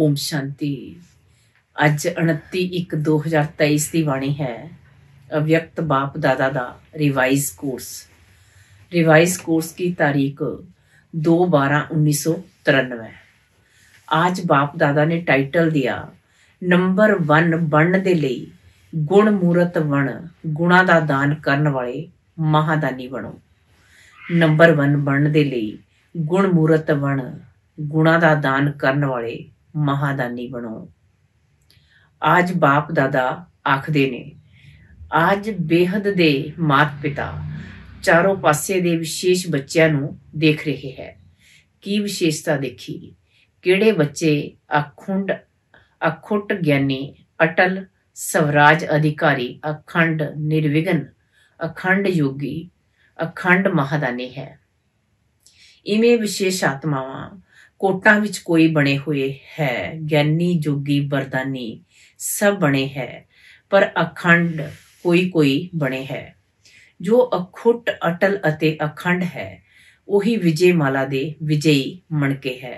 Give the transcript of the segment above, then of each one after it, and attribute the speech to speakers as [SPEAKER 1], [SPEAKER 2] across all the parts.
[SPEAKER 1] ਓਮ ਸ਼ਾਂਤੀ ਅੱਜ 29/1/2023 ਦੀ ਬਾਣੀ ਹੈ ਅਵਿਅਕਤ ਬਾਪ ਦਾਦਾ ਦਾ ਰਿਵਾਈਜ਼ ਕੋਰਸ ਰਿਵਾਈਜ਼ ਕੋਰਸ ਦੀ ਤਾਰੀਖ 2/12/1993 आज बाप ਨੇ ਟਾਈਟਲ टाइटल ਨੰਬਰ 1 ਬਣਨ ਦੇ ਲਈ ਗੁਣ ਮੂਰਤ ਬਣ ਗੁਣਾ ਦਾ ਦਾਨ ਕਰਨ ਵਾਲੇ ਮਹਾਦਾਨੀ ਬਣੋ ਨੰਬਰ 1 ਬਣਨ ਦੇ ਲਈ ਗੁਣ ਮੂਰਤ ਬਣ ਗੁਣਾ ਦਾ ਦਾਨ ਕਰਨ ਵਾਲੇ ਮਹਾਦਾਨੀ ਬਣੋ ਅੱਜ ਬਾਪ ਦਾਦਾ ਆਖਦੇ ਨੇ ਅੱਜ ਬੇਹਦ ਦੇ ਮਾਤ-ਪਿਤਾ ਚਾਰੋਂ ਪਾਸੇ ਦੇ ਵਿਸ਼ੇਸ਼ ਬੱਚਿਆਂ ਨੂੰ ਦੇਖ ਰਹੇ ਹੈ ਕੀ ਵਿਸ਼ੇਸ਼ਤਾ ਦੇਖੀ ਕਿਹੜੇ ਬੱਚੇ ਅਖੁੰਡ ਅਖੁੱਟ ਗਿਆਨੀ ਅਟਲ ਸਵਰਾਜ ਅਧਿਕਾਰੀ ਅਖੰਡ ਨਿਰਵਿਘਨ ਅਖੰਡ ਯੋਗੀ ਅਖੰਡ ਮਹਾਦਾਨੀ ਹੈ ਇਵੇਂ ਵਿਸ਼ੇਸ਼ ਆਤਮਾਵਾਂ ਕੋਟਾਂ ਵਿੱਚ ਕੋਈ ਬਣੇ ਹੋਏ ਹੈ ਗਿਆਨੀ ਜੋਗੀ ਵਰਦਾਨੀ ਸਭ ਬਣੇ ਹੈ ਪਰ ਅਖੰਡ ਕੋਈ ਕੋਈ ਬਣੇ ਹੈ ਜੋ ਅਖੁੱਟ ਅਟਲ ਅਤੇ ਅਖੰਡ ਹੈ ਉਹੀ ਵਿਜੇ ਮਾਲਾ ਦੇ ਵਿਜੇਈ ਮਣਕੇ ਹੈ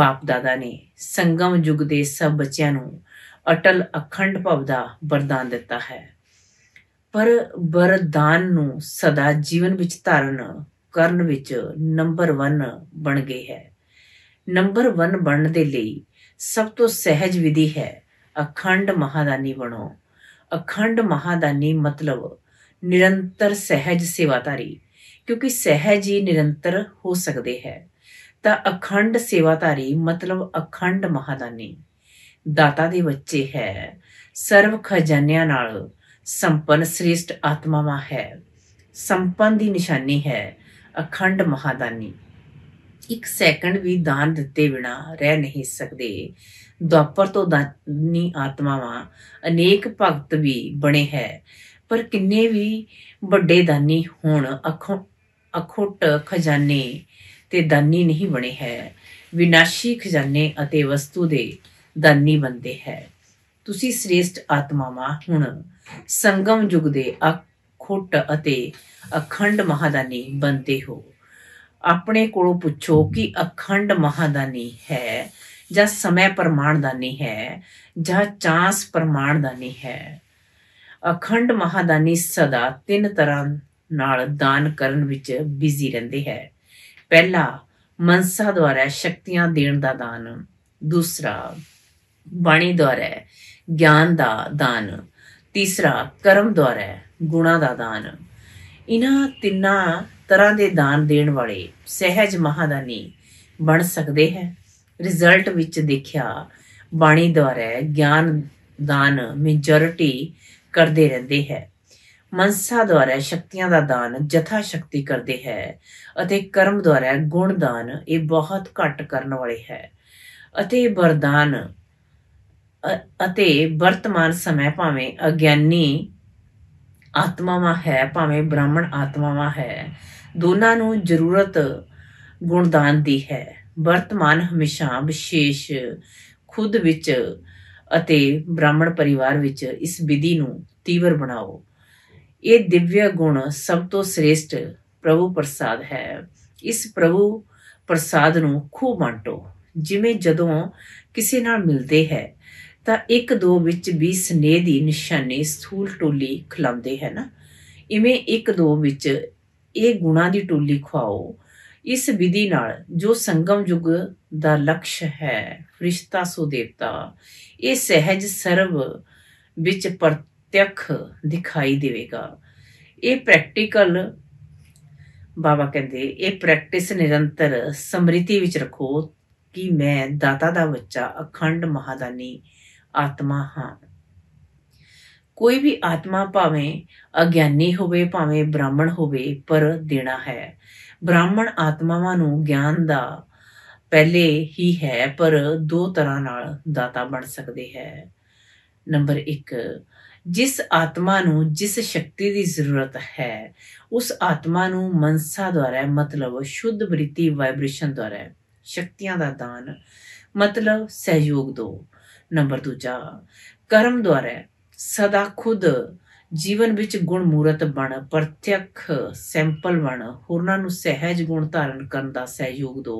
[SPEAKER 1] ਬਾਪ ਦਾਦਾ ਨੇ ਸੰਗਮ ਯੁਗ ਦੇ ਸਭ ਬੱਚਿਆਂ ਨੂੰ ਅਟਲ ਅਖੰਡ ਭਵ ਦਾ ਵਰਦਾਨ ਦਿੱਤਾ ਹੈ ਪਰ ਵਰਦਾਨ ਨੂੰ ਸਦਾ ਜੀਵਨ ਵਿੱਚ ਧਾਰਨ ਕਰਨ ਵਿੱਚ ਨੰਬਰ 1 ਬਣ ਗਏ ਹੈ ਨੰਬਰ 1 ਬਣਨ ਦੇ ਲਈ ਸਭ ਤੋਂ ਸਹਿਜ ਵਿਧੀ ਹੈ ਅਖੰਡ ਮਹਾਦਾਨੀ ਬਣੋ ਅਖੰਡ ਮਹਾਦਾਨੀ ਮਤਲਬ ਨਿਰੰਤਰ ਸਹਿਜ ਸੇਵਾਤਾਰੀ ਕਿਉਂਕਿ ਸਹਿਜ ਹੀ ਨਿਰੰਤਰ ਹੋ ਸਕਦੇ ਹੈ ਤਾਂ ਅਖੰਡ ਸੇਵਾਤਾਰੀ ਮਤਲਬ ਅਖੰਡ ਮਹਾਦਾਨੀ ਦਾਤਾ ਦੇ ਬੱਚੇ ਹੈ ਸਰਵ ਖਜ਼ਾਨਿਆਂ ਨਾਲ ਸੰਪਨ ਸ੍ਰਿਸ਼ਟ ਆਤਮਾਵਾ ਹੈ ਸੰਪਨ ਦੀ ਨਿਸ਼ਾਨੀ ਹੈ ਅਖੰਡ ਮਹਾਦਾਨੀ ਇੱਕ ਸੈਕਿੰਡ ਵੀ ਦਾਨ ਦਿੱਤੇ ਬਿਨਾ ਰਹਿ ਨਹੀਂ ਸਕਦੇ ਦੁਆਪਰ ਤੋਂ ਦਾਨੀ ਆਤਮਾਵਾਂ ਅਨੇਕ ਭਗਤ ਵੀ ਬਣੇ ਹੈ ਪਰ ਕਿੰਨੇ ਵੀ ਵੱਡੇ ਦਾਨੀ ਹੋਣ ਅਖੋ ਅਖੋਟ ਖਜ਼ਾਨੇ ਤੇ ਦਾਨੀ ਨਹੀਂ ਬਣੇ ਹੈ ਵਿਨਾਸ਼ੀ ਖਜ਼ਾਨੇ ਅਤੇ ਵਸਤੂ ਦੇ ਦਾਨੀ ਬੰਦੇ ਹੈ ਤੁਸੀਂ ਸ੍ਰੇਸ਼ਟ ਆਤਮਾਵਾਂ ਹੁਣ ਸੰਗਮ ਯੁਗ ਦੇ ਅਖੋਟ ਅਤੇ ਅਖੰਡ ਮਹਾਦਾਨੀ ਬੰਦੇ ਹੋ ਆਪਣੇ ਕੋਲੋਂ ਪੁੱਛੋ ਕਿ ਅਖੰਡ ਮਹਾਦਾਨੀ ਹੈ ਜਾਂ ਸਮੇਂ ਪ੍ਰਮਾਣਦਾਨੀ ਹੈ ਜਾਂ ਚਾਂਸ ਪ੍ਰਮਾਣਦਾਨੀ ਹੈ ਅਖੰਡ ਮਹਾਦਾਨੀ ਸਦਾ ਤਿੰਨ ਤਰ੍ਹਾਂ ਨਾਲ ਦਾਨ ਕਰਨ ਵਿੱਚ ਬਿਜ਼ੀ ਰਹਿੰਦੇ ਹੈ ਪਹਿਲਾ ਮਨਸਾ ਦੁਆਰਾ ਸ਼ਕਤੀਆਂ ਦੇਣ ਦਾ ਦਾਨ ਦੂਸਰਾ ਬਾਣੀ ਦੁਆਰਾ ਗਿਆਨ ਦਾ ਦਾਨ ਤੀਸਰਾ ਕਰਮ ਦੁਆਰਾ ਗੁਣਾ ਦਾ ਦਾਨ ਇਹਨਾਂ ਤਿੰਨਾਂ ਤਰ੍ਹਾਂ ਦੇ ਦਾਨ ਦੇਣ ਵਾਲੇ ਸਹਿਜ ਮਹਾਦਾਨੀ ਬਣ ਸਕਦੇ ਹੈ ਰਿਜ਼ਲਟ ਵਿੱਚ ਦੇਖਿਆ ਬਾਣੀ ਦੁਆਰਾ ਗਿਆਨ ਦਾਨ ਮੈਜੋਰਟੀ ਕਰਦੇ ਰਹਿੰਦੇ ਹੈ ਮਨਸਾ ਦੁਆਰਾ ਸ਼ਕਤੀਆਂ ਦਾ ਦਾਨ ਜਥਾ ਸ਼ਕਤੀ ਕਰਦੇ ਹੈ ਅਤੇ ਕਰਮ ਦੁਆਰਾ ਗੁਣ ਦਾਨ ਇਹ ਬਹੁਤ ਘੱਟ ਕਰਨ ਵਾਲੇ ਹੈ ਅਤੇ ਵਰਦਾਨ ਅਤੇ ਵਰਤਮਾਨ ਸਮੇਂ ਭਾਵੇਂ ਅਗਿਆਨੀ ਆਤਮਾਵਾਂ ਹੈ ਭਾਵੇਂ ਬ੍ਰਾਹਮਣ ਆਤਮਾਵਾਂ ਹੈ ਦੋਨਾਂ ਨੂੰ ਜ਼ਰੂਰਤ ਗੁਣਦਾਨ ਦੀ ਹੈ ਵਰਤਮਾਨ ਹਮੇਸ਼ਾ ਵਿਸ਼ੇਸ਼ ਖੁਦ ਵਿੱਚ ਅਤੇ ਬ੍ਰਾਹਮਣ ਪਰਿਵਾਰ ਵਿੱਚ ਇਸ ਵਿਧੀ ਨੂੰ ਤੀਵਰ ਬਣਾਓ ਇਹ ਦਿਵਯ ਗੁਣ ਸਭ ਤੋਂ ਸ੍ਰੇਸ਼ਟ ਪ੍ਰਭੂ ਪ੍ਰਸਾਦ ਹੈ ਇਸ ਪ੍ਰਭੂ ਪ੍ਰਸਾਦ ਨੂੰ ਖੂਬ ਮੰਟੋ ਜਿਵੇਂ ਜਦੋਂ ਕਿਸੇ ਨਾਲ ਮਿਲਦੇ ਹੈ ਤਾਂ ਇੱਕ ਦੋ ਵਿੱਚ ਵੀ ਸਨੇਹ ਦੀ ਨਿਸ਼ਾਨੀ ਸਥੂਲ ਟੋਲੀ ਖਲਾਉਂਦੇ ਹੈ ਨਾ ਇਵੇਂ ਇੱਕ ਦੋ ਵਿੱਚ ਇਹ ਗੁਣਾ ਦੀ ਟੋਲੀ ਖਵਾਓ ਇਸ ਵਿਧੀ ਨਾਲ ਜੋ ਸੰਗਮ ਯੁਗ ਦਾ ਲਕਸ਼ ਹੈ ਫਰਿਸ਼ਤਾ ਸੋ ਦੇਵਤਾ ਇਹ ਸਹਿਜ ਸਰਵ ਵਿੱਚ ਪ੍ਰਤੱਖ ਦਿਖਾਈ ਦੇਵੇਗਾ ਇਹ ਪ੍ਰੈਕਟੀਕਲ ਬਾਬਾ ਕਹਿੰਦੇ ਇਹ ਪ੍ਰੈਕਟਿਸ ਨਿਰੰਤਰ ਸਮ੍ਰਿਤੀ ਵਿੱਚ ਰੱਖੋ ਕਿ ਮੈਂ ਦਾਤਾ ਦਾ ਬੱਚਾ ਅਖੰਡ ਮਹਾਦਾਨੀ ਆਤਮਾ ਹਾਂ ਕੋਈ ਵੀ ਆਤਮਾ ਭਾਵੇਂ ਅਗਿਆਨੀ ਹੋਵੇ ਭਾਵੇਂ ਬ੍ਰਾਹਮਣ ਹੋਵੇ ਪਰ ਦੇਣਾ ਹੈ ਬ੍ਰਾਹਮਣ ਆਤਮਾਵਾਂ ਨੂੰ ਗਿਆਨ ਦਾ ਪਹਿਲੇ ਹੀ ਹੈ ਪਰ ਦੋ ਤਰ੍ਹਾਂ ਨਾਲ ਦਾਤਾ ਬਣ ਸਕਦੇ ਹੈ ਨੰਬਰ 1 ਜਿਸ ਆਤਮਾ ਨੂੰ ਜਿਸ ਸ਼ਕਤੀ ਦੀ ਜ਼ਰੂਰਤ ਹੈ ਉਸ ਆਤਮਾ ਨੂੰ ਮਨਸਾ ਦੁਆਰਾ ਮਤਲਬ ਸ਼ੁੱਧ ਬ੍ਰਿਤੀ ਵਾਈਬ੍ਰੇਸ਼ਨ ਦੁਆਰਾ ਸ਼ਕਤੀਆਂ ਦਾ ਦਾਨ ਮਤਲਬ ਸਹਿਯੋਗ ਦੋ ਨੰਬਰ ਦੂਜਾ ਕਰਮ ਦੁਆਰਾ ਸਦਾ ਖੁਦ ਜੀਵਨ ਵਿੱਚ ਗੁਣ ਮੂਰਤ ਬਣ ਪ੍ਰਤੱਖ ਸੈਂਪਲ ਬਣ ਹੋਰਨਾਂ ਨੂੰ ਸਹਿਜ ਗੁਣ ਧਾਰਨ ਕਰਨ ਦਾ ਸਹਿਯੋਗ ਦੋ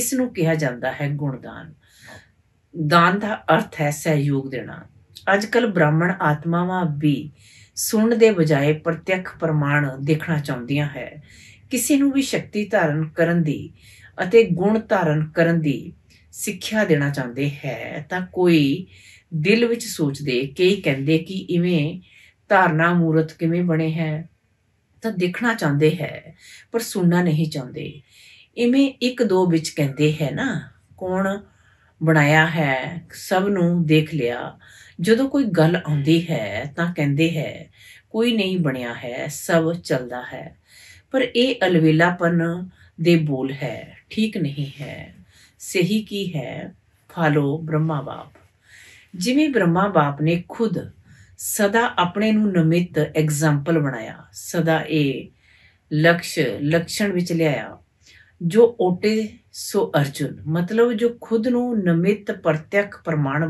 [SPEAKER 1] ਇਸ ਨੂੰ ਕਿਹਾ ਜਾਂਦਾ ਹੈ ਗੁਣਦਾਨ ਦਾਨ ਦਾ ਅਰਥ ਹੈ ਸਹਿਯੋਗ ਦੇਣਾ ਅੱਜ ਕੱਲ ਬ੍ਰਾਹਮਣ ਆਤਮਾਵਾਂ ਵੀ ਸੁਣ ਦੇ ਬਜਾਏ ਪ੍ਰਤੱਖ ਪ੍ਰਮਾਣ ਦੇਖਣਾ ਚਾਹੁੰਦੀਆਂ ਹੈ ਕਿਸੇ ਨੂੰ ਵੀ ਸ਼ਕਤੀ ਧਾਰਨ ਕਰਨ ਦੀ ਅਤੇ ਗੁਣ ਧਾਰਨ ਕਰਨ ਦੀ ਸਿੱਖਿਆ ਦੇਣਾ ਚਾਹੁੰਦੇ ਹੈ ਤਾਂ ਕੋਈ ਦਿਲ ਵਿੱਚ ਸੋਚਦੇ ਕਈ ਕਹਿੰਦੇ ਕਿ ਇਵੇਂ ਧਾਰਨਾ ਮੂਰਤ ਕਿਵੇਂ ਬਣੇ ਹੈ ਤਾਂ ਦੇਖਣਾ ਚਾਹੁੰਦੇ ਹੈ ਪਰ ਸੁਣਨਾ ਨਹੀਂ ਚਾਹੁੰਦੇ ਇਵੇਂ ਇੱਕ ਦੋ ਵਿੱਚ ਕਹਿੰਦੇ ਹੈ ਨਾ ਕੌਣ ਬਣਾਇਆ ਹੈ ਸਭ ਨੂੰ ਦੇਖ ਲਿਆ ਜਦੋਂ ਕੋਈ ਗੱਲ ਆਉਂਦੀ ਹੈ ਤਾਂ ਕਹਿੰਦੇ ਹੈ ਕੋਈ ਨਹੀਂ ਬਣਿਆ ਹੈ ਸਭ ਚੱਲਦਾ ਹੈ ਪਰ ਇਹ ਅਲਵੇਲਾਪਨ ਦੇ ਬੋਲ ਹੈ ਠੀਕ ਨਹੀਂ ਹੈ ਸਹੀ ਕੀ ਹੈ ਫਾਲੋ ਬ੍ਰਹਮਾ ਬਾਪ ਜਿਵੇਂ ਬ੍ਰਹਮਾ ਬਾਪ ਨੇ ਖੁਦ ਸਦਾ ਆਪਣੇ ਨੂੰ ਨਮਿਤ ਐਗਜ਼ਾਮਪਲ ਬਣਾਇਆ ਸਦਾ ਇਹ ਲਕਸ਼ ਲਕਸ਼ਣ ਵਿੱਚ ਲਿਆਇਆ ਜੋ ਓਟੇ ਸੋ ਅਰਜੁਨ ਮਤਲਬ ਜੋ ਖੁਦ ਨੂੰ ਨਮਿਤ ਪ੍ਰਤੱਖ ਪ੍ਰਮਾਣ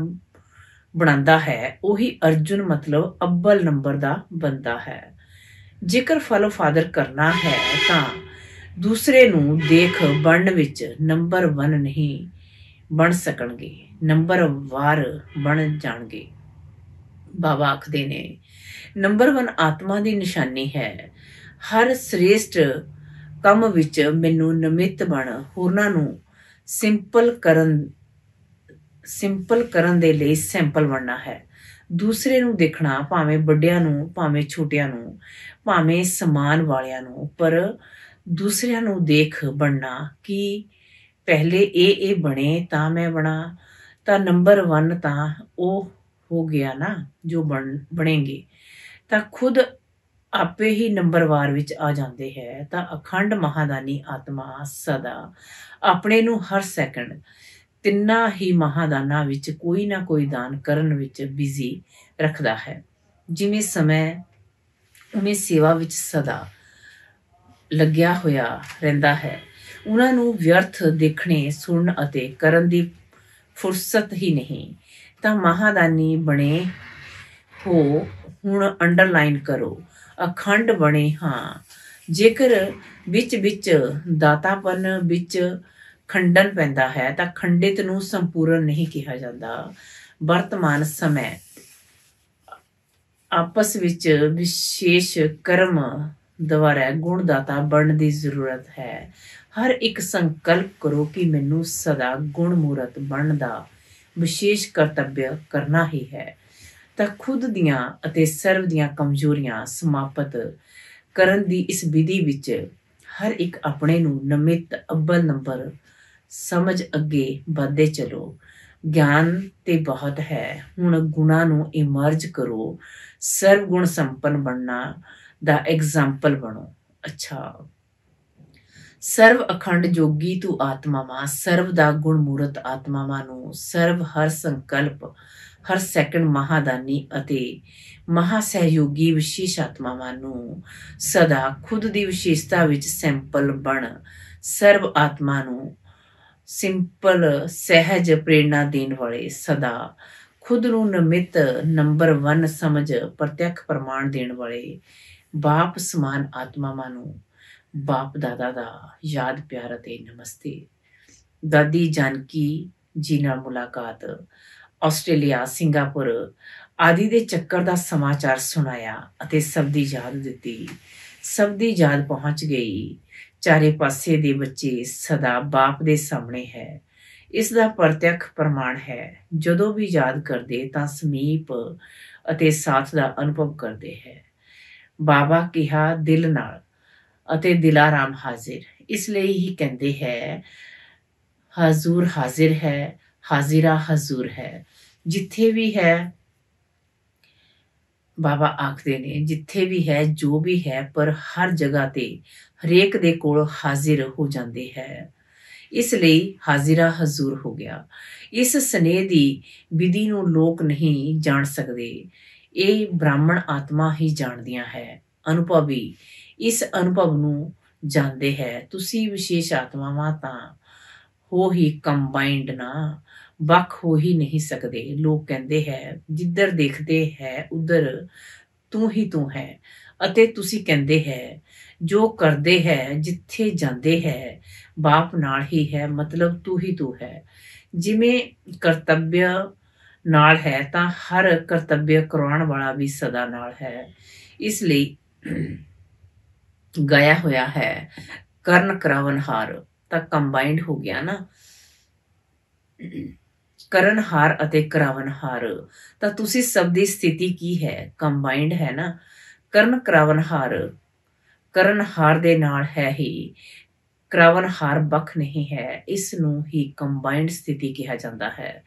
[SPEAKER 1] ਬਣਾਉਂਦਾ ਹੈ ਉਹੀ ਅਰਜੁਨ ਮਤਲਬ ਅੱਬਲ ਨੰਬਰ ਦਾ ਬੰਦਾ ਹੈ ਜੇਕਰ ਫਲੋ ਫਾਦਰ ਕਰਨਾ ਹੈ ਤਾਂ ਦੂਸਰੇ ਨੂੰ ਦੇਖ ਬਣਨ ਵਿੱਚ ਨੰਬਰ 1 ਨਹੀਂ ਬਣ ਸਕਣਗੇ ਨੰਬਰ ਵਾਰ ਬਣ ਜਾਣਗੇ ਬਾਬਾ ਆਖਦੇ ਨੇ ਨੰਬਰ 1 ਆਤਮਾ ਦੀ ਨਿਸ਼ਾਨੀ ਹੈ ਹਰ ਸ੍ਰੇਸ਼ਟ ਕੰਮ ਵਿੱਚ ਮੈਨੂੰ ਨਮਿਤ ਬਣ ਹੋਰਨਾਂ ਨੂੰ ਸਿੰਪਲ ਕਰਨ ਸਿੰਪਲ ਕਰਨ ਦੇ ਲਈ ਸੈਂਪਲ ਬਣਨਾ ਹੈ ਦੂਸਰੇ ਨੂੰ ਦੇਖਣਾ ਭਾਵੇਂ ਵੱਡਿਆਂ ਨੂੰ ਭਾਵੇਂ ਛੋਟਿਆਂ ਨੂੰ ਭਾਵੇਂ ਸਮਾਨ ਵਾਲਿਆਂ ਨੂੰ ਪਰ ਦੂਸਰਿਆਂ ਨੂੰ ਦੇਖ ਬਣਨਾ ਕਿ ਪਹਿਲੇ ਇਹ ਇਹ ਬਣੇ ਤਾਂ ਮੈਂ ਬਣਾ ਤਾਂ ਨੰਬਰ 1 ਤਾਂ ਉਹ ਹੋ ਗਿਆ ਨਾ ਜੋ ਬਣ ਬਣेंगे ਤਾਂ ਖੁਦ ਆਪੇ ਹੀ ਨੰਬਰਵਾਰ ਵਿੱਚ ਆ ਜਾਂਦੇ ਹੈ ਤਾਂ ਅਖੰਡ ਮਹਾਦਾਨੀ ਆਤਮਾ ਸਦਾ ਆਪਣੇ ਨੂੰ ਹਰ ਸੈਕਿੰਡ ਤਿੰਨਾ ਹੀ ਮਹਾਦਾਨਾ ਵਿੱਚ ਕੋਈ ਨਾ ਕੋਈ ਦਾਨ ਕਰਨ ਵਿੱਚ ਬਿਜ਼ੀ ਰੱਖਦਾ ਹੈ ਜਿਵੇਂ ਸਮੇਂ ਉਹਨੇ ਸੇਵਾ ਵਿੱਚ ਸਦਾ ਲੱਗਿਆ ਹੋਇਆ ਰਹਿੰਦਾ ਹੈ ਉਹਨਾਂ ਨੂੰ ਵਿਅਰਥ ਦੇਖਣੇ ਸੁਣਨ ਅਤੇ ਕਰਨ ਦੀ ਫੁਰਸਤ ਹੀ ਨਹੀਂ ਤਾਂ ਮਹਾਦਾਨੀ ਬਣੇ ਹੋ ਹੁਣ ਅੰਡਰਲਾਈਨ ਕਰੋ ਅਖੰਡ ਬਣੇ ਹਾਂ ਜੇਕਰ ਵਿੱਚ ਵਿੱਚ ਦਾਤਾਪਨ ਵਿੱਚ ਖੰਡਨ ਪੈਂਦਾ ਹੈ ਤਾਂ ਖੰਡਿਤ ਨੂੰ ਸੰਪੂਰਨ ਨਹੀਂ ਕਿਹਾ ਜਾਂਦਾ ਵਰਤਮਾਨ ਸਮੇਂ ਆਪਸ ਵਿੱਚ ਵਿਸ਼ੇਸ਼ ਕਰਮ ਦੁਆਰਾ ਗੁਣਦਾਤਾ ਬਣਨ ਦੀ ਜ਼ਰੂਰਤ ਹੈ ਹਰ ਇੱਕ ਸੰਕਲਪ ਕਰੋ ਕਿ ਮੈਨੂੰ ਸਦਾ ਗੁਣਮੂਰਤ ਬਣਨ ਦਾ ਵਿਸ਼ੇਸ਼ ਕਰਤੱਵ ਕਰਨਾ ਹੀ ਹੈ ਤਾਂ ਖੁਦ ਦੀਆਂ ਅਤੇ ਸਰਵ ਦੀਆਂ ਕਮਜ਼ੋਰੀਆਂ ਸਮਾਪਤ ਕਰਨ ਦੀ ਇਸ ਵਿਧੀ ਵਿੱਚ ਹਰ ਇੱਕ ਆਪਣੇ ਨੂੰ ਨਮਿਤ ਅਵਲ ਨੰਬਰ ਸਮਝ ਅੱਗੇ ਵਧਦੇ ਚਲੋ ਗਿਆਨ ਤੇ ਬਹੁਤ ਹੈ ਹੁਣ ਗੁਣਾ ਨੂੰ ਇਮਰਜ ਕਰੋ ਸਰਵ ਗੁਣ ਸੰਪੰਨ ਬਣਨਾ ਦਾ ਐਗਜ਼ਾਮਪਲ ਬਣੋ ਅੱਛਾ ਸਰਵ ਅਖੰਡ ਜੋਗੀ ਤੂੰ ਆਤਮਾ ਮਾ ਸਰਵ ਦਾ ਗੁਣ ਮੂਰਤ ਆਤਮਾ ਮਾ ਨੂੰ ਸਰਵ ਹਰ ਸੰਕਲਪ ਹਰ ਸੈਕਿੰਡ ਮਹਾਦਾਨੀ ਅਤੇ ਮਹਾ ਸਹਿਯੋਗੀ ਵਿਸ਼ੇਸ਼ ਮਾ ਨੂੰ ਸਦਾ ਖੁਦ ਦੀ ਵਿਸ਼ੇਸ਼ਤਾ ਵਿੱਚ ਸੈਂਪਲ ਬਣ ਸਰਵ ਆਤਮਾ ਨੂੰ ਸਿੰਪਲ ਸਹਿਜ ਪ੍ਰੇਰਣਾ ਦੇਣ ਵਾਲੇ ਸਦਾ ਖੁਦ ਨੂੰ ਨਮਿਤ ਨੰਬਰ 1 ਸਮਝ ਪ੍ਰਤੱਖ ਪ੍ਰਮਾਣ ਦੇਣ ਵਾਲੇ ਬਾਪ ਸਮਾਨ ਆਤਮਾਵਾਂ ਨੂੰ ਬਾਪ ਦਾਦਾ ਦਾ ਯਾਦ ਪਿਆਰ ਅਤੇ ਨਮਸਤੇ ਦਾਦੀ ਜਾਨਕੀ ਜੀ ਨਾਲ ਮੁਲਾਕਾਤ ਆਸਟ੍ਰੇਲੀਆ ਸਿੰਗਾਪੁਰ ਆਦਿ ਦੇ ਚੱਕਰ ਦਾ ਸਮਾਚਾਰ ਸੁਣਾਇਆ ਅਤੇ ਸਭ ਦੀ ਯਾਦ ਦਿੱਤੀ ਸਭ ਦੀ ਯਾਦ ਪਹੁੰਚ ਗਈ ਚਾਰੇ ਪਾਸੇ ਦੇ ਬੱਚੇ ਸਦਾ ਬਾਪ ਦੇ ਸਾਹਮਣੇ ਹੈ ਇਸ ਦਾ ਪ੍ਰਤੱਖ ਪ੍ਰਮਾਣ ਹੈ ਜਦੋਂ ਵੀ ਯਾਦ ਕਰਦੇ ਤਾਂ ਸਮੀਪ ਅਤੇ ਸਾਥ ਦਾ ਅਨੁਭਵ ਕਰਦੇ ਹੈ ਬਾਬਾ ਕਿਹਾ ਦਿਲ ਨਾਲ ਅਤੇ ਦਿਲਾਰਾਮ ਹਾਜ਼ਰ ਇਸ ਲਈ ਹੀ ਕਹਿੰਦੇ ਹੈ ਹਜ਼ੂਰ ਹਾਜ਼ਰ ਹੈ ਹਾਜ਼ਿਰਾ ਹਜ਼ੂਰ ਹੈ ਜਿੱਥੇ ਵੀ ਹੈ ਬਾਬਾ ਆਖਦੇ ਨੇ ਜਿੱਥੇ ਵੀ ਹੈ ਜੋ ਵੀ ਹੈ ਪਰ ਹਰ ਜਗ੍ਹਾ ਤੇ ਹਰੇਕ ਦੇ ਕੋਲ ਹਾਜ਼ਰ ਹੋ ਜਾਂਦੇ ਹੈ ਇਸ ਲਈ ਹਾਜ਼ਿਰਾ ਹਜ਼ੂਰ ਹੋ ਗਿਆ ਇਸ ਸਨੇਹ ਦੀ ਵਿਧੀ ਨੂੰ ਲੋਕ ਨਹੀਂ ਜਾਣ ਸਕਦੇ ਇਹ ਬ੍ਰਾਹਮਣ ਆਤਮਾ ਹੀ ਜਾਣਦੀਆਂ ਹੈ ਅਨੁਭਵੀ ਇਸ ਅਨੁਭਵ ਨੂੰ ਜਾਣਦੇ ਹੈ ਤੁਸੀਂ ਵਿਸ਼ੇਸ਼ ਆਤਮਾਵਾਂ ਤਾਂ ਹੋ ਹੀ ਕੰਬਾਈਨਡ ਨਾ ਵੱਖ ਹੋ ਹੀ ਨਹੀਂ ਸਕਦੇ ਲੋਕ ਕਹਿੰਦੇ ਹੈ ਜਿੱਧਰ ਦੇਖਦੇ ਹੈ ਉਧਰ ਤੂੰ ਹੀ ਤੂੰ ਹੈ ਅਤੇ ਤੁਸੀਂ ਕਹਿੰਦੇ ਹੈ ਜੋ ਕਰਦੇ ਹੈ ਜਿੱਥੇ ਜਾਂਦੇ ਹੈ ਬਾਪ ਨਾਲ ਹੀ ਹੈ ਮਤਲਬ ਤੂੰ ਹੀ ਤੂੰ ਹੈ ਜਿਵੇਂ ਕਰਤੱਵਯ ਨਾਲ ਹੈ ਤਾਂ ਹਰ ਕਰਤੱਵਯ ਕਰਾਉਣ ਵਾਲਾ ਵੀ ਸਦਾ ਨਾਲ ਹੈ ਇਸ ਲਈ ਗਾਇਆ ਹੋਇਆ ਹੈ ਕਰਨ ਕਰਾਵਨ ਹਾਰ ਤਾਂ ਕੰਬਾਈਨਡ ਹੋ ਗਿਆ ਨਾ ਕਰਨ ਹਾਰ ਅਤੇ ਕਰਾਵਨ ਹਾਰ ਤਾਂ ਤੁਸੀਂ ਸਭ ਦੀ ਸਥਿਤੀ ਕੀ ਹੈ ਕੰਬਾਈਨਡ ਹੈ ਨਾ ਕਰਨ ਕਰਾਵਨ ਹਾਰ ਕਰਨ ਹਾਰ ਦੇ ਨਾਲ ਹੈ ਹੀ ਕਰਾਵਨ ਹਾਰ ਬਖ ਨਹੀਂ ਹੈ ਇਸ ਨੂੰ ਹੀ ਕੰਬਾਈਨਡ ਸਥਿਤੀ ਕਿਹਾ ਜਾਂਦਾ ਹੈ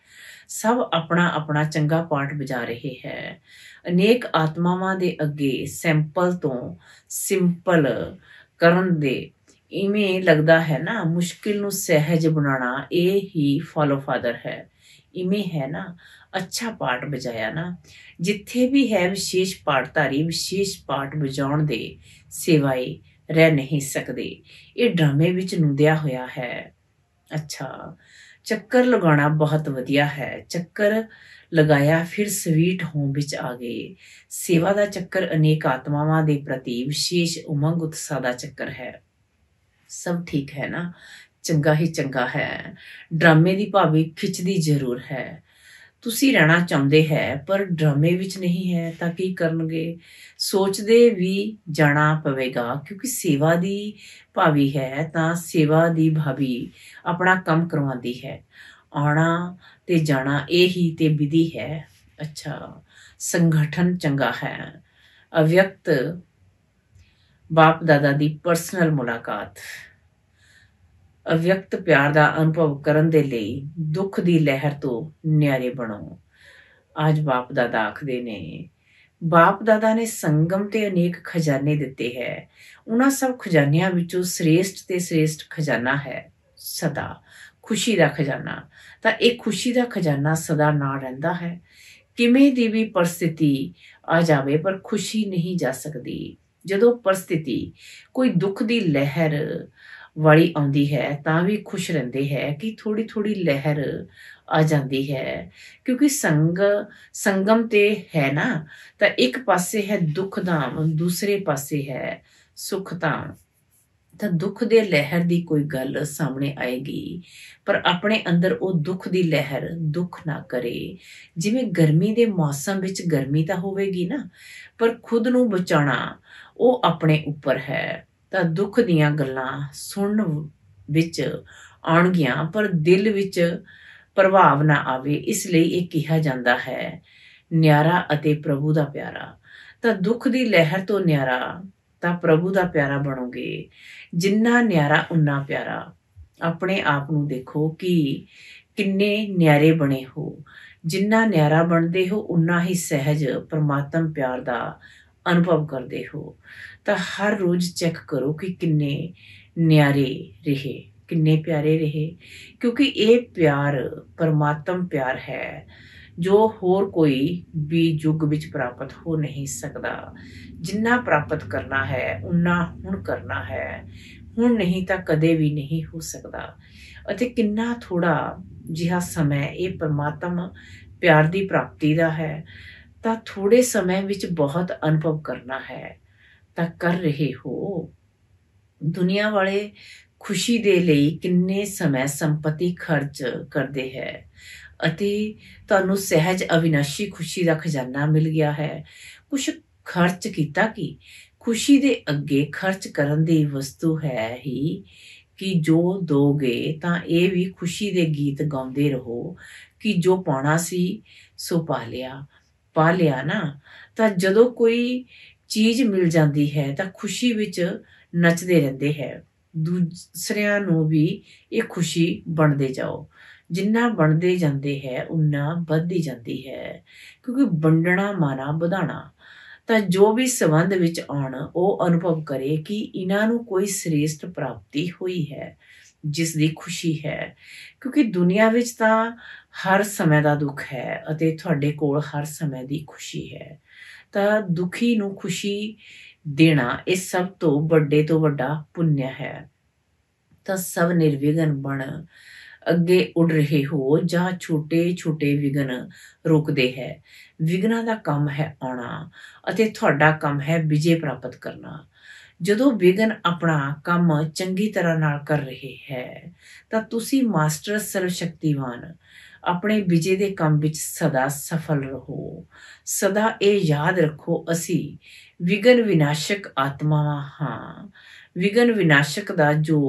[SPEAKER 1] ਸਭ ਆਪਣਾ ਆਪਣਾ ਚੰਗਾ ਪਾਠ ਬਜਾ ਰਹੇ ਹੈ ਅਨੇਕ ਆਤਮਾਵਾਂ ਦੇ ਅੱਗੇ ਸੈਂਪਲ ਤੋਂ ਸਿੰਪਲ ਕਰਨ ਦੇ ਇਵੇਂ ਲੱਗਦਾ ਹੈ ਨਾ ਮੁਸ਼ਕਿਲ ਨੂੰ ਸਹਿਜ ਬਣਾਉਣਾ ਇਹ ਹੀ ਫਾਲੋ ਫਾਦਰ ਹੈ ਇਵੇਂ ਹੈ ਨਾ ਅੱਛਾ ਪਾਠ ਬਜਾਇਆ ਨਾ ਜਿੱਥੇ ਵੀ ਹੈ ਵਿਸ਼ੇਸ਼ ਪਾਠਧਾਰੀ ਵਿਸ਼ੇਸ਼ ਪਾਠ ਬਜਾਉਣ ਦੇ ਸਿਵਾਏ ਰਹਿ ਨਹੀਂ ਸਕਦੇ ਇਹ ਡਰਾਮੇ ਵਿੱਚ ਨੁੰਦਿਆ ਹੋਇਆ ਹੈ ਅੱਛਾ ਚੱਕਰ ਲਗਾਉਣਾ ਬਹੁਤ ਵਧੀਆ ਹੈ ਚੱਕਰ ਲਗਾਇਆ ਫਿਰ ਸਵੀਟ ਹੋਮ ਵਿੱਚ ਆ ਗਏ ਸੇਵਾ ਦਾ ਚੱਕਰ ਅਨੇਕ ਆਤਮਾਵਾਂ ਦੇ ਪ੍ਰਤੀ ਵਿਸ਼ੇਸ਼ ਉਮੰਗ ਉਤਸ਼ਾਹ ਦਾ ਚੱਕਰ ਹੈ ਸਭ ਠੀਕ ਹੈ ਨਾ ਚੰਗਾ ਹੀ ਚੰਗਾ ਹੈ ਡਰਾਮੇ ਦੀ ਭਾਵੇਂ ਖਿੱਚਦੀ ਜ਼ਰੂਰ ਹੈ ਤੁਸੀਂ ਰਹਿਣਾ ਚਾਹੁੰਦੇ ਹੈ ਪਰ ਡਰਾਮੇ ਵਿੱਚ ਨਹੀਂ ਹੈ ਤਾਂ ਕੀ ਕਰਨਗੇ ਸੋਚਦੇ ਵੀ ਜਾਣਾ ਪਵੇਗਾ ਕਿਉਂਕਿ ਸੇਵਾ ਦੀ ਭਾਵੀ ਹੈ ਤਾਂ ਸੇਵਾ ਦੀ ਭਾਵੀ ਆਪਣਾ ਕੰਮ ਕਰਵਾਉਂਦੀ ਹੈ ਆਉਣਾ ਤੇ ਜਾਣਾ ਇਹ ਹੀ ਤੇ ਵਿਧੀ ਹੈ ਅੱਛਾ ਸੰਗਠਨ ਚੰਗਾ ਹੈ ਅਵਿਅਕਤ ਬਾਪ ਦਾਦਾ ਦੀ ਪਰਸਨਲ ਮੁਲਾਕਾਤ ਅਵਿਅਕਤ ਪਿਆਰ ਦਾ ਅਨੁਭਵ ਕਰਨ ਦੇ ਲਈ ਦੁੱਖ ਦੀ ਲਹਿਰ ਤੋਂ ਨਿਆਰੇ ਬਣੋ ਅੱਜ ਬਾਪ ਦਾਦਾ ਆਖਦੇ ਨੇ ਬਾਪ ਦਾਦਾ ਨੇ ਸੰਗਮ ਤੇ ਅਨੇਕ ਖਜ਼ਾਨੇ ਦਿੱਤੇ ਹੈ ਉਹਨਾਂ ਸਭ ਖਜ਼ਾਨਿਆਂ ਵਿੱਚੋਂ ਸ੍ਰੇਸ਼ਟ ਤੇ ਸ੍ਰੇਸ਼ਟ ਖਜ਼ਾਨਾ ਹੈ ਸਦਾ ਖੁਸ਼ੀ ਦਾ ਖਜ਼ਾਨਾ ਤਾਂ ਇਹ ਖੁਸ਼ੀ ਦਾ ਖਜ਼ਾਨਾ ਸਦਾ ਨਾਲ ਰਹਿੰਦਾ ਹੈ ਕਿਵੇਂ ਦੀ ਵੀ ਪਰਿਸਥਿਤੀ ਆ ਜਾਵੇ ਪਰ ਖੁਸ਼ੀ ਨਹੀਂ ਜਾ ਸਕਦੀ ਜਦੋਂ ਪਰਿਸਥਿਤੀ ਕੋਈ ਦੁੱਖ ਦੀ ਲਹਿਰ ਵਾਲੀ ਆਉਂਦੀ ਹੈ ਤਾਂ ਵੀ ਖੁਸ਼ ਰਹਿੰਦੇ ਹੈ ਕਿ ਥੋੜੀ ਥੋੜੀ ਲਹਿਰ ਆ ਜਾਂਦੀ ਹੈ ਕਿਉਂਕਿ ਸੰਗ ਸੰਗਮ ਤੇ ਹੈ ਨਾ ਤਾਂ ਇੱਕ ਪਾਸੇ ਹੈ ਦੁੱਖ ਦਾ ਦੂਸਰੇ ਪਾਸੇ ਹੈ ਸੁਖ ਦਾ ਤਾਂ ਦੁੱਖ ਦੇ ਲਹਿਰ ਦੀ ਕੋਈ ਗੱਲ ਸਾਹਮਣੇ ਆਏਗੀ ਪਰ ਆਪਣੇ ਅੰਦਰ ਉਹ ਦੁੱਖ ਦੀ ਲਹਿਰ ਦੁੱਖ ਨਾ ਕਰੇ ਜਿਵੇਂ ਗਰਮੀ ਦੇ ਮੌਸਮ ਵਿੱਚ ਗਰਮੀ ਤਾਂ ਹੋਵੇਗੀ ਨਾ ਪਰ ਖੁਦ ਨੂੰ ਬਚਾਉਣਾ ਉਹ ਆਪਣੇ ਉੱਪਰ ਹੈ ਤਾਂ ਦੁੱਖ ਦੀਆਂ ਗੱਲਾਂ ਸੁਣਨ ਵਿੱਚ ਆਉਣਗੀਆਂ ਪਰ ਦਿਲ ਵਿੱਚ ਪ੍ਰਭਾਵ ਨਾ ਆਵੇ ਇਸ ਲਈ ਇਹ ਕਿਹਾ ਜਾਂਦਾ ਹੈ ਨਿਆਰਾ ਅਤੇ ਪ੍ਰਭੂ ਦਾ ਪਿਆਰਾ ਤਾਂ ਦੁੱਖ ਦੀ ਲਹਿਰ ਤੋਂ ਨਿਆਰਾ ਤਾਂ ਪ੍ਰਭੂ ਦਾ ਪਿਆਰਾ ਬਣੋਗੇ ਜਿੰਨਾ ਨਿਆਰਾ ਉਨਾ ਪਿਆਰਾ ਆਪਣੇ ਆਪ ਨੂੰ ਦੇਖੋ ਕਿ ਕਿੰਨੇ ਨਿਆਰੇ ਬਣੇ ਹੋ ਜਿੰਨਾ ਨਿਆਰਾ ਬਣਦੇ ਹੋ ਉਨਾ ਹੀ ਸਹਿਜ ਪਰਮਾਤਮ ਪਿਆਰ ਦਾ ਅਨੁਭਵ ਕਰਦੇ ਹੋ ਤਾਂ ਹਰ ਰੋਜ਼ ਚੈੱਕ ਕਰੋ ਕਿ ਕਿੰਨੇ ਨਿਆਰੇ ਰਹੇ ਕਿੰਨੇ ਪਿਆਰੇ ਰਹੇ ਕਿਉਂਕਿ ਇਹ ਪਿਆਰ ਪਰਮਾਤਮ ਪਿਆਰ ਹੈ ਜੋ ਹੋਰ ਕੋਈ ਵੀ ਯੁੱਗ ਵਿੱਚ ਪ੍ਰਾਪਤ ਹੋ ਨਹੀਂ ਸਕਦਾ ਜਿੰਨਾ ਪ੍ਰਾਪਤ ਕਰਨਾ ਹੈ ਉਨਾ ਹੁਣ ਕਰਨਾ ਹੈ ਹੁਣ ਨਹੀਂ ਤਾਂ ਕਦੇ ਵੀ ਨਹੀਂ ਹੋ ਸਕਦਾ ਅਤੇ ਕਿੰਨਾ ਥੋੜਾ ਜਿਹਾ ਸਮਾਂ ਇਹ ਪਰਮਾਤਮ ਪਿਆਰ ਦੀ ਪ੍ਰਾਪਤੀ ਦਾ ਹੈ ਤਾਂ ਥੋੜੇ ਸਮੇਂ ਵਿੱਚ ਬਹੁਤ ਅਨੁਭਵ ਕਰਨਾ ਹੈ ਤਾਂ ਕਰ ਰਹੇ ਹੋ ਦੁਨੀਆ ਵਾਲੇ ਖੁਸ਼ੀ ਦੇ ਲਈ ਕਿੰਨੇ ਸਮੇਂ ਸੰਪਤੀ ਖਰਚ ਕਰਦੇ ਹੈ ਅਤੇ ਤੁਹਾਨੂੰ ਸਹਿਜ ਅਵਿਨਾਸ਼ੀ ਖੁਸ਼ੀ ਦਾ ਖਜ਼ਾਨਾ ਮਿਲ ਗਿਆ ਹੈ ਕੁਝ ਖਰਚ ਕੀਤਾ ਕਿ ਖੁਸ਼ੀ ਦੇ ਅੱਗੇ ਖਰਚ ਕਰਨ ਦੀ ਵਸਤੂ ਹੈ ਹੀ ਕਿ ਜੋ ਦੋਗੇ ਤਾਂ ਇਹ ਵੀ ਖੁਸ਼ੀ ਦੇ ਗੀਤ ਗਾਉਂਦੇ ਰਹੋ ਕਿ ਜੋ ਪਾਉਣਾ ਸੀ ਸੋ ਪਾ ਲਿਆ ਪਾ ਲਿਆ ਨਾ ਤਾਂ ਜਦੋਂ ਕੋਈ ਚੀਜ਼ ਮਿਲ ਜਾਂਦੀ ਹੈ ਤਾਂ ਖੁਸ਼ੀ ਵਿੱਚ ਨੱਚਦੇ ਰਹਿੰਦੇ ਹੈ ਦੂਸਰਿਆਂ ਨੂੰ ਵੀ ਇਹ ਖੁਸ਼ੀ ਬਣਦੇ ਜਾਓ ਜਿੰਨਾ ਬਣਦੇ ਜਾਂਦੇ ਹੈ ਉਨਾ ਵੱਧਦੀ ਜਾਂਦੀ ਹੈ ਕਿਉਂਕਿ ਵੰਡਣਾ ਮਾਣਾ ਵਧਾਣਾ ਤਾਂ ਜੋ ਵੀ ਸੰਬੰਧ ਵਿੱਚ ਆਉਣ ਉਹ ਅਨੁਭਵ ਕਰੇ ਕਿ ਇਹਨਾਂ ਨੂੰ ਕੋਈ ਸ੍ਰੇਸ਼ਟ ਪ੍ਰਾਪਤੀ ਹੋਈ ਹੈ ਜਿਸ ਦੀ ਖੁਸ਼ੀ ਹੈ ਕਿਉਂਕਿ ਦੁਨੀਆ ਵਿੱਚ ਤਾਂ ਹਰ ਸਮੇਂ ਦਾ ਦੁੱਖ ਹੈ ਅਤੇ ਤੁਹਾਡੇ ਕੋਲ ਹਰ ਸਮੇਂ ਦੀ ਖੁਸ਼ੀ ਹੈ ਤਾਂ ਦੁਖੀ ਨੂੰ ਖੁਸ਼ੀ ਦੇਣਾ ਇਹ ਸਭ ਤੋਂ ਵੱਡੇ ਤੋਂ ਵੱਡਾ ਪੁੰਨ ਹੈ ਤਾਂ ਸਭ ਨਿਰਵਿਘਨ ਬਣ ਅੱਗੇ ਉੱਡ ਰਹੇ ਹੋ ਜਾਂ ਛੋਟੇ ਛੋਟੇ ਵਿਗਨ ਰੁਕਦੇ ਹੈ ਵਿਗਨਾਂ ਦਾ ਕੰਮ ਹੈ ਆਉਣਾ ਅਤੇ ਤੁਹਾਡਾ ਕੰਮ ਹੈ ਵਿਜੇ ਪ੍ਰਾਪਤ ਕਰਨਾ ਜਦੋਂ ਵਿਗਨ ਆਪਣਾ ਕੰਮ ਚੰਗੀ ਤਰ੍ਹਾਂ ਨਾਲ ਕਰ ਰਹੇ ਹੈ ਤਾਂ ਤੁਸੀਂ ਮਾਸਟਰ ਸਰਵ ਸ਼ਕਤੀਵਾਨ ਆਪਣੇ ਵਿਜੇ ਦੇ ਕੰਮ ਵਿੱਚ ਸਦਾ ਸਫਲ ਰਹੋ ਸਦਾ ਇਹ ਯਾਦ ਰੱਖੋ ਅਸੀਂ ਵਿਗਨ ਵਿਨਾਸ਼ਕ ਆਤਮਾਵਾਂ ਹਾਂ ਵਿਗਨ ਵਿਨਾਸ਼ਕ ਦਾ ਜੋ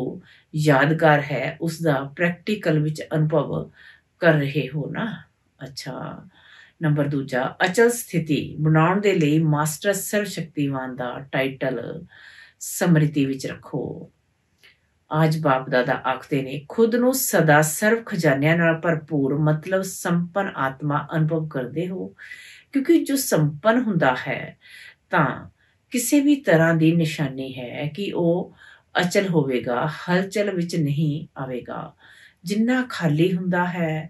[SPEAKER 1] ਯਾਦਗਾਰ ਹੈ ਉਸ ਦਾ ਪ੍ਰੈਕਟੀਕਲ ਵਿੱਚ ਅਨੁਭਵ ਕਰ ਰਹੇ ਹੋ ਨਾ ਅੱਛਾ ਨੰਬਰ ਦੂਜਾ ਅਚਲ ਸਥਿਤੀ ਬਣਾਉਣ ਦੇ ਲਈ ਮਾਸਟਰ ਸਰਵ ਸ਼ਕਤੀਵਾਨ ਦਾ ਟਾਈਟਲ ਸਮ੍ਰਿਤੀ ਵਿੱਚ ਰੱਖੋ ਅੱਜ ਬਾਪ ਦਾਦਾ ਆਖਦੇ ਨੇ ਖੁਦ ਨੂੰ ਸਦਾ ਸਰਵ ਖਜ਼ਾਨਿਆਂ ਨਾਲ ਭਰਪੂਰ ਮਤਲਬ ਸੰਪਨ ਆਤਮਾ ਅਨੁਭਵ ਕਰਦੇ ਹੋ ਕਿਉਂਕਿ ਜੋ ਸੰਪਨ ਹੁੰਦਾ ਹੈ ਤਾਂ ਕਿਸੇ ਵੀ ਤਰ੍ਹਾਂ ਦੀ ਨਿਸ਼ਾਨੀ ਹੈ ਕਿ ਉਹ ਅਚਲ ਹੋਵੇਗਾ ਹਲਚਲ ਵਿੱਚ ਨਹੀਂ ਆਵੇਗਾ ਜਿੰਨਾ ਖਾਲੀ ਹੁੰਦਾ ਹੈ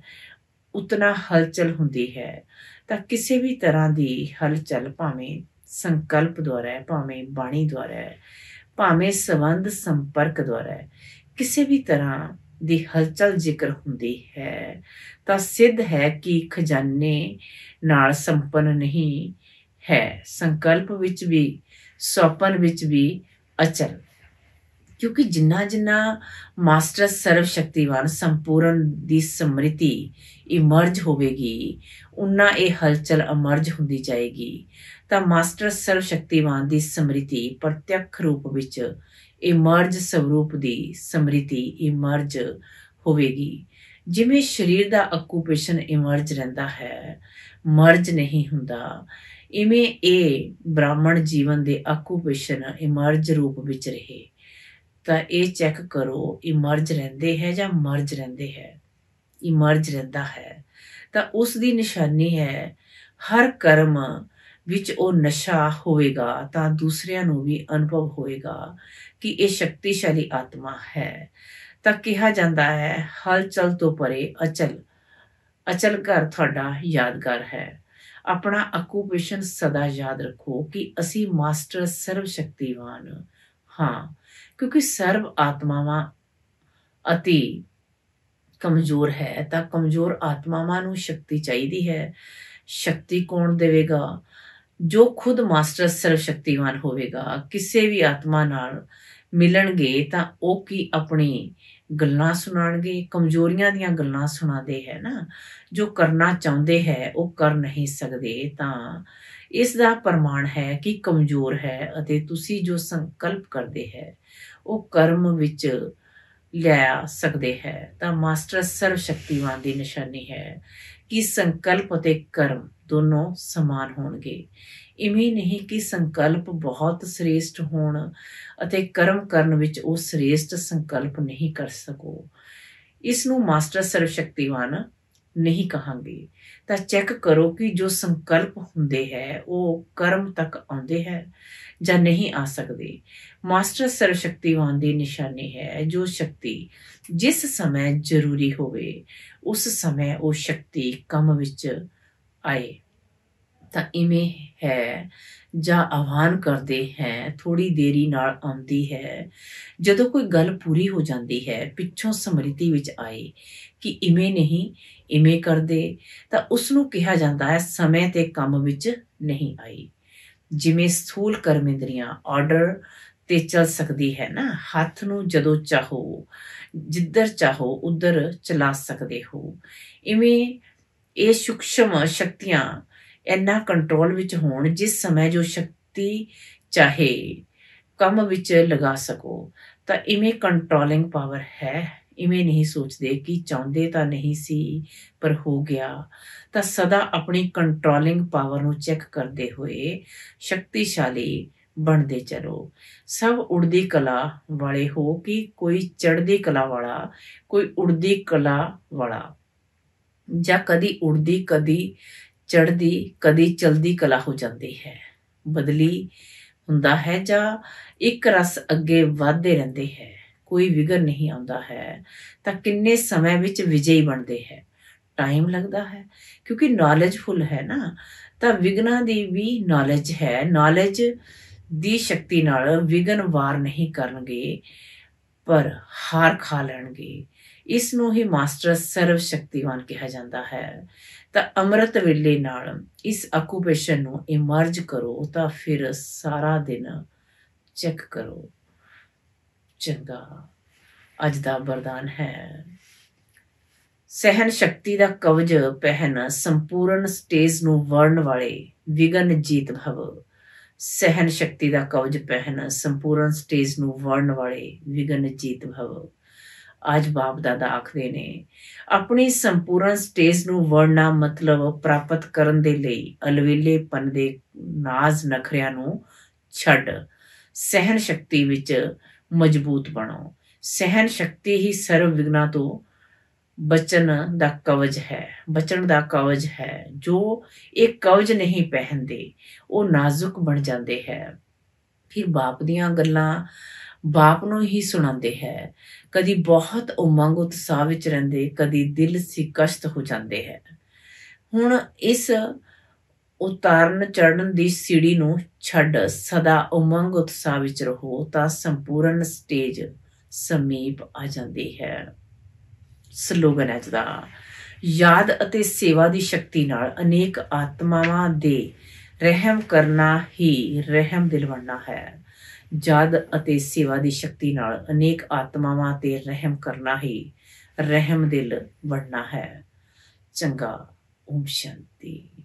[SPEAKER 1] ਉਤਨਾ ਹਲਚਲ ਹੁੰਦੀ ਹੈ ਤਾਂ ਕਿਸੇ ਵੀ ਤਰ੍ਹਾਂ ਦੀ ਹਲਚਲ ਭਾਵੇਂ ਸੰਕਲਪ ਦੁਆਰਾ ਹੈ ਭਾਵੇਂ ਬਾਣੀ ਦੁਆਰਾ ਹੈ ਭਾਵੇਂ ਸੰਬੰਧ ਸੰਪਰਕ ਦੁਆਰਾ ਹੈ ਕਿਸੇ ਵੀ ਤਰ੍ਹਾਂ ਦੀ ਹਲਚਲ ਜ਼ਿਕਰ ਹੁੰਦੀ ਹੈ ਤਾਂ ਸਿੱਧ ਹੈ ਕਿ ਖਜ਼ਾਨੇ ਨਾਲ ਸੰਪਨ ਨਹੀਂ ਹੈ ਸੰਕਲਪ ਵਿੱਚ ਵੀ ਸੋਪਨ ਵਿੱਚ ਵੀ ਅਚਲ ਕਿਉਂਕਿ ਜਿੰਨਾ ਜਿੰਨਾ ਮਾਸਟਰ ਸਰਵ ਸ਼ਕਤੀਵਾਨ ਸੰਪੂਰਨ ਦੀ ਸਮ੍ਰਿਤੀ ਇਮਰਜ ਹੋਵੇਗੀ ਉਨਾ ਇਹ ਹਲਚਲ ਅਮਰਜ ਹੁੰਦੀ ਜਾਏਗੀ ਤਾਂ ਮਾਸਟਰ ਸਰਵ ਸ਼ਕਤੀਵਾਨ ਦੀ ਸਮ੍ਰਿਤੀ ਪ੍ਰਤੱਖ ਰੂਪ ਵਿੱਚ ਇਮਰਜ ਸਰੂਪ ਦੀ ਸਮ੍ਰਿਤੀ ਇਮਰਜ ਹੋਵੇਗੀ ਜਿਵੇਂ ਸਰੀਰ ਦਾ ਅਕੂਪੇਸ਼ਨ ਇਮਰਜ ਰਹਿੰਦਾ ਹੈ ਮਰਜ ਨਹੀਂ ਹੁੰਦਾ ਇਵੇਂ ਇਹ ਬ੍ਰਾਹਮਣ ਜੀਵਨ ਦੇ ਅਕੂਪੇਸ਼ਨ ਇਮਰਜ ਰੂਪ ਵਿੱਚ ਰਹੇ ਤਾਂ ਇਹ ਚੈੱਕ ਕਰੋ ਇਮਰਜ ਰਹਿੰਦੇ ਹੈ ਜਾਂ ਮਰਜ ਰਹਿੰਦੇ ਹੈ ਇਮਰਜ ਰਹਿੰਦਾ ਹੈ ਤਾਂ ਉਸ ਦੀ ਨਿਸ਼ਾਨੀ ਹੈ ਹਰ ਕਰਮ ਵਿੱਚ ਉਹ ਨਸ਼ਾ ਹੋਵੇਗਾ ਤਾਂ ਦੂਸਰਿਆਂ ਨੂੰ ਵੀ ਅਨੁਭਵ ਹੋਵੇਗਾ ਕਿ ਇਹ ਸ਼ਕਤੀਸ਼ਾਲੀ ਆਤਮਾ ਹੈ ਤਾਂ ਕਿਹਾ ਜਾਂਦਾ ਹੈ ਹਲਚਲ ਤੋਂ ਪਰੇ ਅਚਲ ਅਚਲ ਘਰ ਤੁਹਾਡਾ ਯਾਦਗਾਰ ਹੈ ਆਪਣਾ ਅਕੂਪੇਸ਼ਨ ਸਦਾ ਯਾਦ ਰੱਖੋ ਕਿ ਅਸੀਂ ਮਾਸਟਰ ਸਰਵ ਸ਼ਕਤੀਵਾਨ ਹਾਂ ਕਿਉਂਕਿ ਸਰਵ ਆਤਮਾਵਾਂ ਅਤੀ ਕਮਜ਼ੋਰ ਹੈ ਤਾਂ ਕਮਜ਼ੋਰ ਆਤਮਾਵਾਂ ਨੂੰ ਸ਼ਕਤੀ ਚਾਹੀਦੀ ਹੈ ਸ਼ਕਤੀ ਕੌਣ ਦੇਵੇਗਾ ਜੋ ਖੁਦ ਮਾਸਟਰ ਸਰਵ ਸ਼ਕਤੀਵਾਨ ਹੋਵੇਗਾ ਕਿਸੇ ਵੀ ਆਤਮਾ ਨਾਲ ਮਿਲਣਗੇ ਤਾਂ ਉਹ ਕੀ ਆਪਣੀ ਗੱਲਾਂ ਸੁਣਾਣਗੇ ਕਮਜ਼ੋਰੀਆਂ ਦੀਆਂ ਗੱਲਾਂ ਸੁਣਾਦੇ ਹੈ ਨਾ ਜੋ ਕਰਨਾ ਚਾਹੁੰਦੇ ਹੈ ਉਹ ਕਰ ਨਹੀਂ ਸਕਦੇ ਤਾਂ ਇਸ ਦਾ ਪ੍ਰਮਾਣ ਹੈ ਕਿ ਕਮਜ਼ੋਰ ਹੈ ਅਤੇ ਤੁਸੀਂ ਜੋ ਸੰਕਲਪ ਕਰਦੇ ਹੈ ਉਹ ਕਰਮ ਵਿੱਚ ਲੈ ਸਕਦੇ ਹੈ ਤਾਂ ਮਾਸਟਰ ਸਰਵ ਸ਼ਕਤੀਵਾਨ ਦੀ ਨਿਸ਼ਾਨੀ ਹੈ ਕਿ ਸੰਕਲਪ ਅਤੇ ਕਰਮ ਦੋਨੋਂ ਸਮਾਨ ਹੋਣਗੇ ਇਵੇਂ ਨਹੀਂ ਕਿ ਸੰਕਲਪ ਬਹੁਤ ਸ੍ਰੇਸ਼ਟ ਹੋਣ ਅਤੇ ਕਰਮ ਕਰਨ ਵਿੱਚ ਉਹ ਸ੍ਰੇਸ਼ਟ ਸੰਕਲਪ ਨਹੀਂ ਕਰ ਸਕੋ ਇਸ ਨੂੰ ਮਾਸਟਰ ਸਰਵ ਸ਼ਕਤੀਵਾਨ ਨਹੀਂ ਕਹਾਂਗੇ ਤਾਂ ਚੈੱਕ ਕਰੋ ਕਿ ਜੋ ਸੰਕਲਪ ਹੁੰਦੇ ਹੈ ਉਹ ਕਰਮ ਤੱਕ ਆਉਂਦੇ ਹੈ ਜਾਂ ਨਹੀਂ ਆ ਸਕਦੇ ਮਾਸਟਰ ਸਰਵ ਸ਼ਕਤੀਵਾਨ ਦੀ ਨਿਸ਼ਾਨੀ ਹੈ ਜੋ ਸ਼ਕਤੀ ਜਿਸ ਸਮੇਂ ਜ਼ਰੂਰੀ ਹੋਵੇ ਉਸ ਸਮੇਂ ਉਹ ਸ਼ਕਤੀ ਕੰਮ ਵਿੱਚ ਆਏ ਤਾਂ ਇਵੇਂ ਹੈ ਜਾਂ ਆਹਵਾਨ ਕਰਦੇ ਹੈ ਥੋੜੀ ਦੇਰੀ ਨਾਲ ਆਉਂਦੀ ਹੈ ਜਦੋਂ ਕੋਈ ਗੱਲ ਪੂਰੀ ਹੋ ਜਾਂਦੀ ਹੈ ਪਿੱਛੋਂ ਸਮ੍ਰਿਤੀ ਵਿੱਚ ਆਏ ਕਿ ਇਵੇਂ ਨਹੀਂ ਇਵੇਂ ਕਰਦੇ ਤਾਂ ਉਸ ਨੂੰ ਕਿਹਾ ਜਾਂਦਾ ਹੈ ਸਮੇਂ ਤੇ ਕੰਮ ਵਿੱਚ ਨਹੀਂ ਆਈ ਜਿਵੇਂ ਸਥੂਲ ਕਰਮੇਂਦਰੀਆਂ ਆਰਡਰ ਤੇ ਚੱਲ ਸਕਦੀ ਹੈ ਨਾ ਹੱਥ ਨੂੰ ਜਦੋਂ ਚਾਹੋ ਜਿੱਧਰ ਚਾਹੋ ਉਧਰ ਚਲਾ ਸਕਦੇ ਹੋ ਇਵੇਂ ਇਹ ਸੂక్ష్ਮ ਸ਼ਕਤੀਆਂ ਇੰਨਾ ਕੰਟਰੋਲ ਵਿੱਚ ਹੋਣ ਜਿਸ ਸਮੇਂ ਜੋ ਸ਼ਕਤੀ ਚਾਹੇ ਕੰਮ ਵਿੱਚ ਲਗਾ ਸਕੋ ਤਾਂ ਇਵੇਂ ਕੰਟਰੋਲਿੰਗ ਪਾਵਰ ਹੈ ਇਵੇਂ ਨਹੀਂ ਸੋਚਦੇ ਕਿ ਚਾਹੁੰਦੇ ਤਾਂ ਨਹੀਂ ਸੀ ਪਰ ਹੋ ਗਿਆ ਤਾਂ ਸਦਾ ਆਪਣੀ ਕੰਟਰੋਲਿੰਗ ਪਾਵਰ ਨੂੰ ਚੈੱਕ ਕਰਦੇ ਹੋਏ ਸ਼ਕਤੀਸ਼ਾਲੀ ਬਣਦੇ ਚਲੋ ਸਭ ਉੜਦੀ ਕਲਾ ਵਾਲੇ ਹੋ ਕਿ ਕੋਈ ਚੜ੍ਹਦੀ ਕਲਾ ਵਾਲਾ ਕੋਈ ਉੜਦੀ ਕਲਾ ਵਾਲਾ ਜਾਂ ਕਦੀ ਉੜਦੀ ਕਦੀ ਚੜ੍ਹਦੀ ਕਦੀ ਚਲਦੀ ਕਲਾ ਹੋ ਜਾਂਦੀ ਹੈ ਬਦਲੀ ਹੁੰਦਾ ਹੈ ਜਾਂ ਇੱਕ ਰਸ ਅੱਗੇ ਵਧਦੇ ਰਹਿੰਦੇ ਹੈ ਕੋਈ ਵਿਗਰ ਨਹੀਂ ਆਉਂਦਾ ਹੈ ਤਾਂ ਕਿੰਨੇ ਸਮੇਂ ਵਿੱਚ ਵਿਜੇਈ ਬਣਦੇ ਹੈ ਟਾਈਮ ਲੱਗਦਾ ਹੈ ਕਿਉਂਕਿ ਨੌਲੇਜਫੁਲ ਹੈ ਨਾ ਤਾਂ ਵਿਗਨਾ ਦੀ ਵੀ ਨੌਲੇਜ ਹੈ ਨੌਲੇਜ ਦੀ ਸ਼ਕਤੀ ਨਾਲ ਵਿਗਨ ਵਾਰ ਨਹੀਂ ਕਰਨਗੇ ਪਰ ਹਾਰ ਖਾ ਲੈਣਗੇ ਇਸ ਨੂੰ ਹੀ ਮਾਸਟਰ ਸਰਵ ਸ਼ਕਤੀਵਾਨ ਕਿਹਾ ਜਾਂਦਾ ਹੈ ਤਾਂ ਅੰਮ੍ਰਿਤ ਵੇਲੇ ਨਾਲ ਇਸ ਆਕੂਪੇਸ਼ਨ ਨੂੰ ਇਮਰਜ ਕਰੋ ਤਾਂ ਫਿਰ ਸਾਰਾ ਦਿਨ ਚੈੱਕ ਕਰੋ ਚੰਗਾ ਅੱਜ ਦਾ ਵਰਦਾਨ ਹੈ ਸਹਿਨ ਸ਼ਕਤੀ ਦਾ ਕਵਜ ਪਹਿਨ ਸੰਪੂਰਨ ਸਟੇਜ ਨੂੰ ਵਰਣ ਵਾਲੇ ਵਿਗਨ ਜੀਤ ਭਵ ਸਹਿਨ ਸ਼ਕਤੀ ਦਾ ਕਵਜ ਪਹਿਨ ਸੰਪੂਰਨ ਸਟੇਜ ਨੂੰ ਵਰਣ ਵਾਲੇ ਵਿਗਨ ਜੀਤ ਭਵ ਅੱਜ ਬਾਪ ਦਾਦਾ ਆਖਦੇ ਨੇ ਆਪਣੀ ਸੰਪੂਰਨ ਸਟੇਜ ਨੂੰ ਵਰਣਾ ਮਤਲਬ ਪ੍ਰਾਪਤ ਕਰਨ ਦੇ ਲਈ ਅਲਵੇਲੇ ਪਨ ਦੇ ਨਾਜ਼ ਨਖਰਿਆਂ ਨੂੰ ਛੱਡ ਸਹਿਨ ਸ਼ਕਤੀ ਵਿੱਚ ਮਜ਼ਬੂਤ ਬਣੋ ਸਹਿਨ ਸ਼ਕਤੀ ਹੀ ਸਰਵ ਵਿਗਨਾ ਤੋਂ ਬਚਨ ਦਾ ਕਵਜ ਹੈ ਬਚਨ ਦਾ ਕਵਜ ਹੈ ਜੋ ਇਹ ਕਵਜ ਨਹੀਂ ਪਹਿਨਦੇ ਉਹ ਨਾਜ਼ੁਕ ਬਣ ਜਾਂਦੇ ਹੈ ਫਿਰ ਬਾਪ ਦੀਆਂ ਗੱਲਾਂ ਬਾਪ ਨੂੰ ਹੀ ਸੁਣਾਉਂਦੇ ਹੈ ਕਦੀ ਬਹੁਤ ਉਮੰਗ ਉਤਸ਼ਾਹ ਵਿੱਚ ਰਹਿੰਦੇ ਕਦੀ ਦਿਲ ਸਿਕਸ਼ਤ ਹੋ ਜਾਂਦੇ ਹੈ ਹੁਣ ਇਸ ਉਤਾਰਨ ਚੜ੍ਹਨ ਦੀ ਸੀੜੀ ਨੂੰ ਛੱਡ ਸਦਾ ਉਮੰਗ ਉਤਸ਼ਾਹ ਵਿੱਚ ਰਹੋ ਤਾਂ ਸੰਪੂਰਨ ਸਟੇਜ ਸਮੀਪ ਆ ਜਾਂਦੀ ਹੈ ਸਲੋਗਨ ਹੈ ਜਦਾ ਯਾਦ ਅਤੇ ਸੇਵਾ ਦੀ ਸ਼ਕਤੀ ਨਾਲ ਅਨੇਕ ਆਤਮਾਵਾਂ ਦੇ ਰਹਿਮ ਕਰਨਾ ਹੀ ਰਹਿਮ ਦਿਲਵਣਾ ਹੈ ਯਾਦ ਅਤੇ ਸੇਵਾ ਦੀ ਸ਼ਕਤੀ ਨਾਲ ਅਨੇਕ ਆਤਮਾਵਾਂ ਤੇ ਰਹਿਮ ਕਰਨਾ ਹੀ ਰਹਿਮ ਦਿਲ ਵੜਨਾ ਹੈ ਚੰਗਾ ਓਮ ਸ਼ਾਂਤੀ